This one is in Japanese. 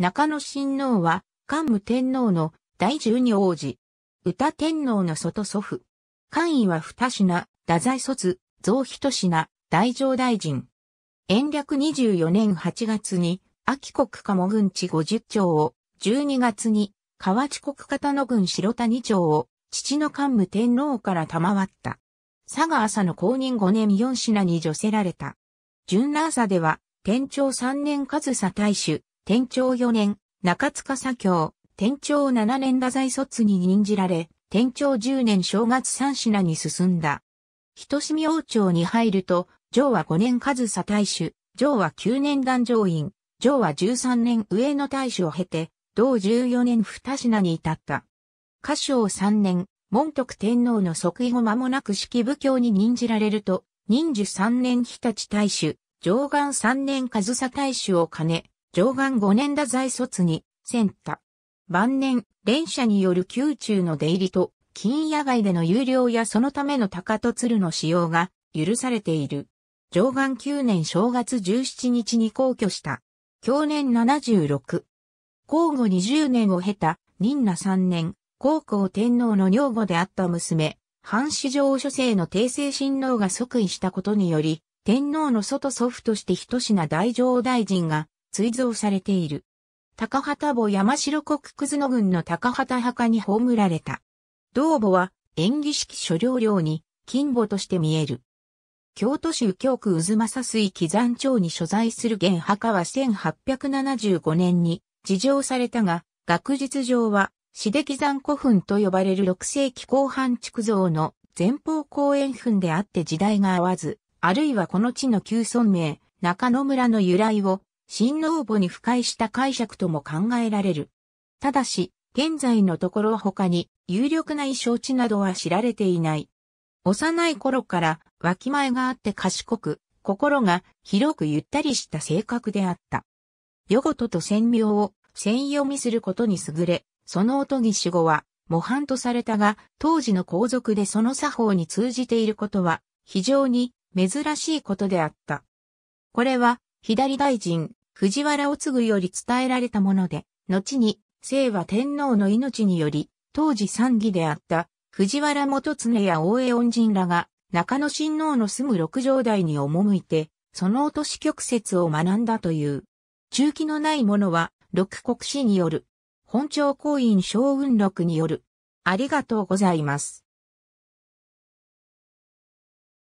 中野親王は、桓武天皇の第十二王子。歌天皇の外祖父。官位は二品、太宰卒、増一品、大城大臣。延暦24年8月に、秋国鴨郡地50町を、12月に、河内国片野郡白谷町を、父の桓武天皇から賜った。佐賀朝の公認5年4品に除せられた。純羅朝では、天長3年上総大衆。天長4年、中塚左京、天長7年太宰卒に任じられ、天長10年正月三品に進んだ。人志王朝に入ると、上は5年上総大主、上は9年壇上院、上は13年上野大主を経て、同14年二品に至った。歌唱3年、門徳天皇の即位後間もなく式部教に任じられると、任寿3年日立大主、上岸3年上総大主を兼ね、上岸五年打在卒に、センタ。晩年、連射による宮中の出入りと、金野外での有料やそのための高と鶴の使用が許されている。上岸九年正月十七日に皇居した。去年七十六。皇后二十年を経た、忍那三年、皇后天皇の女房であった娘、藩史上諸世の帝政親王が即位したことにより、天皇の外祖父として一品大上大臣が追贈されている。高畑母山城国葛野郡の高畑墓に葬られた。道母は演技式所領領に金母として見える。京都市右京区渦政水木山町に所在する現墓は1875年に事情されたが、学術上は、市出木山古墳と呼ばれる6世紀後半築造の前方後円墳であって時代が合わず、あるいはこの地の旧村名、中野村の由来を新農母に付会した解釈とも考えられる。ただし、現在のところ他に有力な意承地などは知られていない。幼い頃からわきまえがあって賢く、心が広くゆったりした性格であった。ヨゴと専名を専読みすることに優れ、その音義死語は模範とされたが、当時の皇族でその作法に通じていることは非常に珍しいことであった。これは左大臣、藤原を継ぐより伝えられたもので、後に、清和天皇の命により、当時三義であった藤原元常や大江恩人らが、中野親王の住む六条台に赴いて、その落とし曲折を学んだという。中期のないものは、六国史による。本朝公院小雲録による。ありがとうございます。